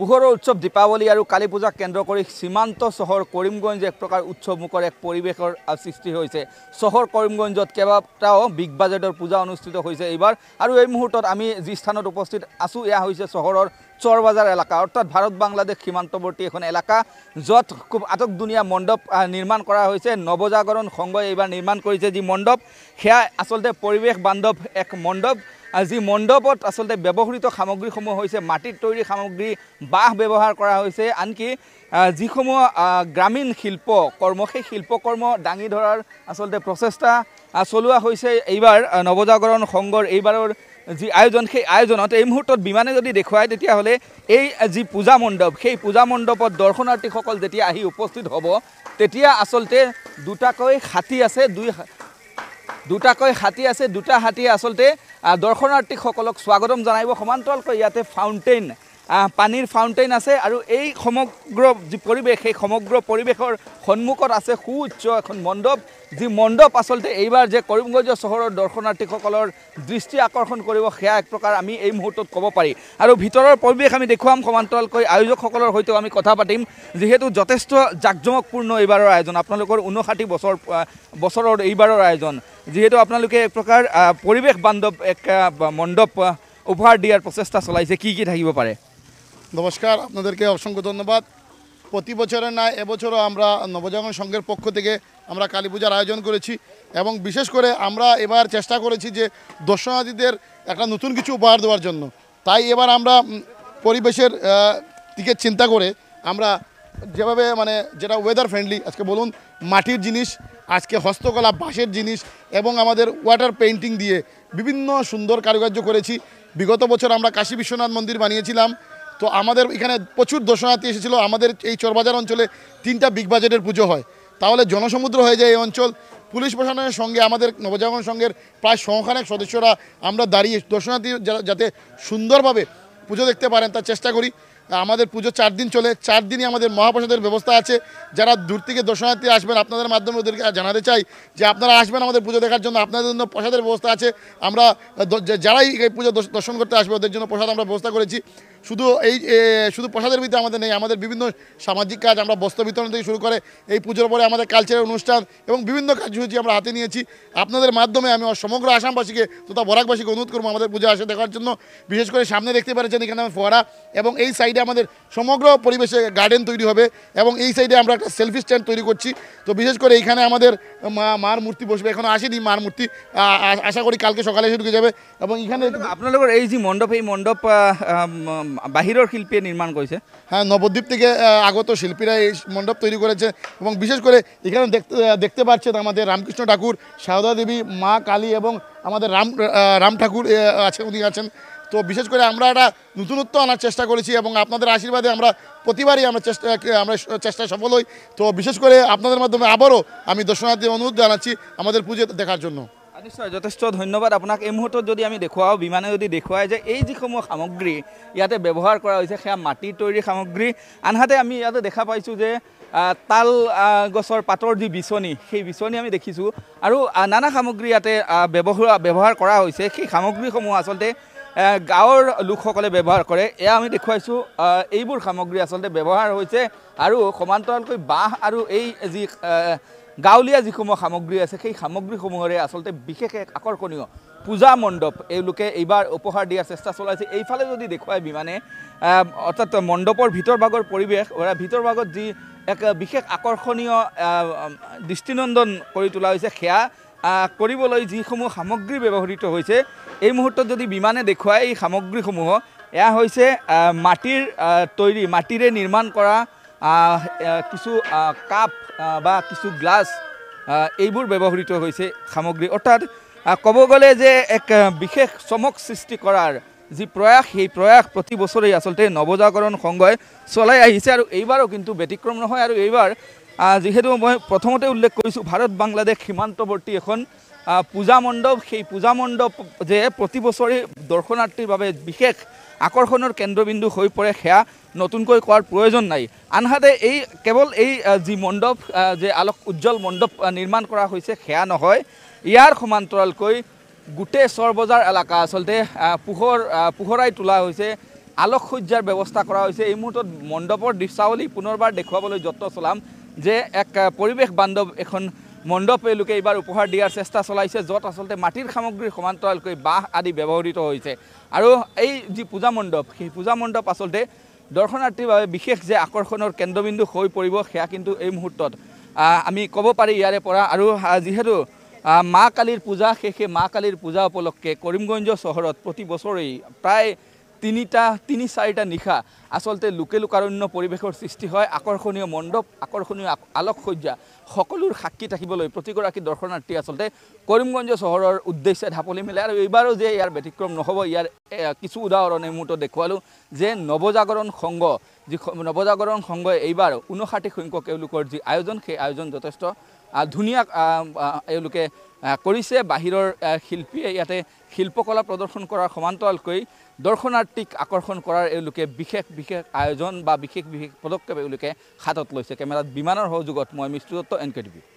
পোহৰৰ উৎসৱ দীপাৱলী আৰু কালী পূজাক কেন্দ্ৰ কৰি সীমান্ত চহৰ কৰিমগঞ্জ এক প্ৰকাৰ উৎসৱমুখৰ এক পৰিৱেশৰ সৃষ্টি হৈছে চহৰ কৰিমগঞ্জত কেইবাটাও বিগ বাজেটৰ পূজা অনুষ্ঠিত হৈছে এইবাৰ আৰু এই মুহূৰ্তত আমি যি স্থানত উপস্থিত আছোঁ এয়া হৈছে চহৰৰ চৰ বাজাৰ এলেকা অৰ্থাৎ ভাৰত বাংলাদেশ সীমান্তৱৰ্তী এখন এলেকা য'ত খুব আটকধুনীয়া মণ্ডপ নিৰ্মাণ কৰা হৈছে নৱজাগৰণ সংঘই এইবাৰ নিৰ্মাণ কৰিছে যি মণ্ডপ সেয়া আচলতে পৰিৱেশ বান্ধৱ এক মণ্ডপ যি মণ্ডপত আচলতে ব্যৱহৃত সামগ্ৰীসমূহ হৈছে মাটিত তৈৰি সামগ্ৰী বাঁহ ব্যৱহাৰ কৰা হৈছে আনকি যিসমূহ গ্ৰামীণ শিল্প কৰ্ম সেই শিল্পকৰ্ম দাঙি ধৰাৰ আচলতে প্ৰচেষ্টা চলোৱা হৈছে এইবাৰ নৱজাগৰণ সংঘৰ এইবাৰৰ যি আয়োজন সেই আয়োজনত এই মুহূৰ্তত বিমানে যদি দেখুৱায় তেতিয়াহ'লে এই যি পূজা মণ্ডপ সেই পূজা মণ্ডপত দৰ্শনাৰ্থীসকল যেতিয়া আহি উপস্থিত হ'ব তেতিয়া আচলতে দুটাকৈ হাতী আছে দুই দুটাকৈ হাতী আছে দুটা হাতীয়ে আচলতে দৰ্শনাৰ্থীসকলক স্বাগতম জনাব সমান্তৰালকৈ ইয়াতে ফাউণ্টেইন পানীৰ ফাউণ্টেইন আছে আৰু এই সমগ্ৰ যি পৰিৱেশ সেই সমগ্ৰ পৰিৱেশৰ সন্মুখত আছে সু উচ্চ এখন মণ্ডপ যি মণ্ডপ আচলতে এইবাৰ যে কৰিমগঞ্জ চহৰৰ দৰ্শনাৰ্থীসকলৰ দৃষ্টি আকৰ্ষণ কৰিব সেয়া এক প্ৰকাৰ আমি এই মুহূৰ্তত ক'ব পাৰি আৰু ভিতৰৰ পৰিৱেশ আমি দেখুৱাম সমান্তৰালকৈ আয়োজকসকলৰ সৈতেও আমি কথা পাতিম যিহেতু যথেষ্ট জাকজমকপূৰ্ণ এইবাৰৰ আয়োজন আপোনালোকৰ ঊনষাঠি বছৰ বছৰৰ এইবাৰৰ আয়োজন যিহেতু আপোনালোকে এক প্ৰকাৰ পৰিৱেশ বান্ধৱ এক মণ্ডপ উপহাৰ দিয়াৰ প্ৰচেষ্টা চলাইছে কি কি থাকিব পাৰে নমস্কার আপনাদেরকে অসংখ্য ধন্যবাদ প্রতি বছরের নয় এবছরও আমরা নবজাগরণ সংঘের পক্ষ থেকে আমরা কালী পূজার আয়োজন করেছি এবং বিশেষ করে আমরা এবার চেষ্টা করেছি যে দর্শনার্থীদের একটা নতুন কিছু উপহার দেওয়ার জন্য তাই এবার আমরা পরিবেশের দিকে চিন্তা করে আমরা যেভাবে মানে যেটা ওয়েদার ফ্রেন্ডলি আজকে বলুন মাটির জিনিস আজকে হস্তকলা বাঁশের জিনিস এবং আমাদের ওয়াটার পেন্টিং দিয়ে বিভিন্ন সুন্দর কারুকার্য করেছি বিগত বছর আমরা কাশী বিশ্বনাথ মন্দির বানিয়েছিলাম তো আমাদের এখানে প্রচুর দর্শনার্থী এসেছিল আমাদের এই চরবাজার অঞ্চলে তিনটা বিগ বাজেটের পুজো হয় তাহলে জনসমুদ্র হয়ে যায় এই অঞ্চল পুলিশ প্রশাসনের সঙ্গে আমাদের নবজাগরণ সংঘের প্রায় সংখ্যানেক সদস্যরা আমরা দাঁড়িয়ে দর্শনার্থী যাতে সুন্দরভাবে পুজো দেখতে পারেন তার চেষ্টা করি আমাদের পুজো চার দিন চলে চার দিনই আমাদের মহাপ্রসাদের ব্যবস্থা আছে যারা দূর থেকে দর্শনার্থী আসবেন আপনাদের মাধ্যমে ওদেরকে জানাতে চাই যে আপনারা আসবেন আমাদের পুজো দেখার জন্য আপনাদের জন্য প্রসাদের ব্যবস্থা আছে আমরা যারাই এই পুজো দর্শন করতে আসবে ওদের জন্য প্রসাদ আমরা ব্যবস্থা করেছি শুধু এই শুধু প্রসাদের ভিতরে আমাদের নেই আমাদের বিভিন্ন সামাজিক কাজ আমরা বস্ত্র বিতরণ থেকে শুরু করে এই পুজোর পরে আমাদের কালচারের অনুষ্ঠান এবং বিভিন্ন কার্যসূচি আমরা হাতে নিয়েছি আপনাদের মাধ্যমে আমি সমগ্র আসামবাসীকে তথা বরাকবাসীকে অনুরোধ করবো আমাদের পুজো আসে দেখার জন্য বিশেষ করে সামনে দেখতে পারছেন এখানে ফোয়ারা এবং এই সাইড সাইডে আমাদের সমগ্র পরিবেশে গার্ডেন তৈরি হবে এবং এই সাইডে আমরা একটা সেলফি স্ট্যান্ড তৈরি করছি তো বিশেষ করে এইখানে আমাদের মা মার মূর্তি বসবে এখনও আসেনি মার মূর্তি আশা করি কালকে সকালে এসে ঢুকে যাবে এবং এখানে আপনাদের এই যে মণ্ডপ এই মণ্ডপ বাহিরের শিল্পী নির্মাণ করেছে হ্যাঁ নবদ্বীপ থেকে আগত শিল্পীরা এই মণ্ডপ তৈরি করেছে এবং বিশেষ করে এখানে দেখতে দেখতে পাচ্ছেন আমাদের রামকৃষ্ণ ঠাকুর সারদা দেবী মা কালী এবং আমাদের রাম রাম ঠাকুর আছে উনি আছেন তো বিশেষ করে আমরা একটা নতুনত্ব আনার চেষ্টা করেছি এবং আপনাদের আশীর্বাদে আমরা প্রতিবারই আমরা চেষ্টা আমরা চেষ্টা সফল হই তো বিশেষ করে আপনাদের মাধ্যমে আবারও আমি দর্শনার্থী অনুরোধ জানাচ্ছি আমাদের পুজো দেখার জন্য নিশ্চয় যথেষ্ট ধন্যবাদ আপোনাক এই মুহূৰ্তত যদি আমি দেখুৱাওঁ বিমানে যদি দেখুৱাই যে এই যিসমূহ সামগ্ৰী ইয়াতে ব্যৱহাৰ কৰা হৈছে সেয়া মাটি তৈৰী সামগ্ৰী আনহাতে আমি ইয়াতে দেখা পাইছোঁ যে তাল গছৰ পাতৰ যি বিচনী সেই বিচনী আমি দেখিছোঁ আৰু নানা সামগ্ৰী ইয়াতে ব্যৱহাৰ ব্যৱহাৰ কৰা হৈছে সেই সামগ্ৰীসমূহ আচলতে গাঁৱৰ লোকসকলে ব্যৱহাৰ কৰে এয়া আমি দেখুৱাইছোঁ এইবোৰ সামগ্ৰী আচলতে ব্যৱহাৰ হৈছে আৰু সমান্তৰালকৈ বাঁহ আৰু এই যি গাঁৱলীয়া যিসমূহ সামগ্ৰী আছে সেই সামগ্ৰীসমূহৰে আচলতে বিশেষ এক আকৰ্ষণীয় পূজা মণ্ডপ এওঁলোকে এইবাৰ উপহাৰ দিয়াৰ চেষ্টা চলাইছে এইফালে যদি দেখুৱাই বিমানে অৰ্থাৎ মণ্ডপৰ ভিতৰ ভাগৰ পৰিৱেশ ভিতৰ ভাগত যি এক বিশেষ আকৰ্ষণীয় দৃষ্টিনন্দন কৰি তোলা হৈছে সেয়া কৰিবলৈ যিসমূহ সামগ্ৰী ব্যৱহৃত হৈছে এই মুহূৰ্তত যদি বিমানে দেখুৱায় এই সামগ্ৰীসমূহ এয়া হৈছে মাটিৰ তৈৰি মাটিৰে নিৰ্মাণ কৰা কিছু কাপ বা কিছু গ্লাছ এইবোৰ ব্যৱহৃত হৈছে সামগ্ৰী অৰ্থাৎ ক'ব গ'লে যে এক বিশেষ চমক সৃষ্টি কৰাৰ যি প্ৰয়াস সেই প্ৰয়াস প্ৰতি বছৰেই আচলতে নৱজাগৰণ সংঘই চলাই আহিছে আৰু এইবাৰো কিন্তু ব্যতিক্ৰম নহয় আৰু এইবাৰ যিহেতু মই প্ৰথমতে উল্লেখ কৰিছোঁ ভাৰত বাংলাদেশ সীমান্তৱৰ্তী এখন পূজা মণ্ডপ সেই পূজা মণ্ডপ যে প্ৰতি বছৰে দৰ্শনাৰ্থীৰ বাবে বিশেষ আকৰ্ষণৰ কেন্দ্ৰবিন্দু হৈ পৰে সেয়া নতুনকৈ কোৱাৰ প্ৰয়োজন নাই আনহাতে এই কেৱল এই যি মণ্ডপ যে আলোক উজ্জ্বল মণ্ডপ নিৰ্মাণ কৰা হৈছে সেয়া নহয় ইয়াৰ সমান্তৰালকৈ গোটেই বজাৰ এলেকা আচলতে পোহৰ পোহৰাই তোলা হৈছে আলোকসজ্জাৰ ব্যৱস্থা কৰা হৈছে এই মুহূৰ্তত মণ্ডপৰ দৃশ্যাৱলী পুনৰবাৰ দেখুৱাবলৈ যত্ন চলাম যে এক পৰিৱেশ বান্ধৱ এখন মণ্ডপ এলোকে এইবাৰ উপহাৰ দিয়াৰ চেষ্টা চলাইছে যত আচলতে মাটিৰ সামগ্ৰী সমান্তৰালকৈ বাঁহ আদি ব্যৱহৃত হৈছে আৰু এই যি পূজা মণ্ডপ সেই পূজা মণ্ডপ আচলতে দৰ্শনাৰ্থীৰ বাবে বিশেষ যে আকৰ্ষণৰ কেন্দ্ৰবিন্দু হৈ পৰিব সেয়া কিন্তু এই মুহূৰ্তত আমি কব পাৰি ইয়াৰে পৰা আৰু যিহেতু মা কালীৰ পূজা সেই সেই মা কালীৰ পূজা উপলক্ষে কৰিমগঞ্জ চহৰত প্ৰতি বছৰেই প্ৰায় তিনিটা তিনি চাৰিটা নিশা আচলতে লোকে লোকাৰণ্য পৰিৱেশৰ সৃষ্টি হয় আকৰ্ষণীয় মণ্ডপ আকৰ্ষণীয় আলোকসজ্জা সকলোৰ সাক্ষী থাকিবলৈ প্ৰতিগৰাকী দৰ্শনাৰ্থী আচলতে কৰিমগঞ্জ চহৰৰ উদ্দেশ্যে ঢাপলি মেলে আৰু এইবাৰো যে ইয়াৰ ব্যতিক্ৰম নহ'ব ইয়াৰ কিছু উদাহৰণ এই মুহূৰ্তত দেখুৱালোঁ যে নৱজাগৰণ সংঘ যি নৱজাগৰণ সংঘই এইবাৰ ঊনষাঠি সংখ্যক এওঁলোকৰ যি আয়োজন সেই আয়োজন যথেষ্ট ধুনীয়া এওঁলোকে কৰিছে বাহিৰৰ শিল্পীয়ে ইয়াতে শিল্পকলা প্ৰদৰ্শন কৰাৰ সমান্তৰালকৈ দৰ্শনাৰ্থীক আকৰ্ষণ কৰাৰ এওঁলোকে বিশেষ বিশেষ আয়োজন বা বিশেষ বিশেষ পদক্ষেপ এওঁলোকে হাতত লৈছে কেমেৰাত বিমানৰ সহযোগত মই মিষ্টুদত্ত এন কে টিভি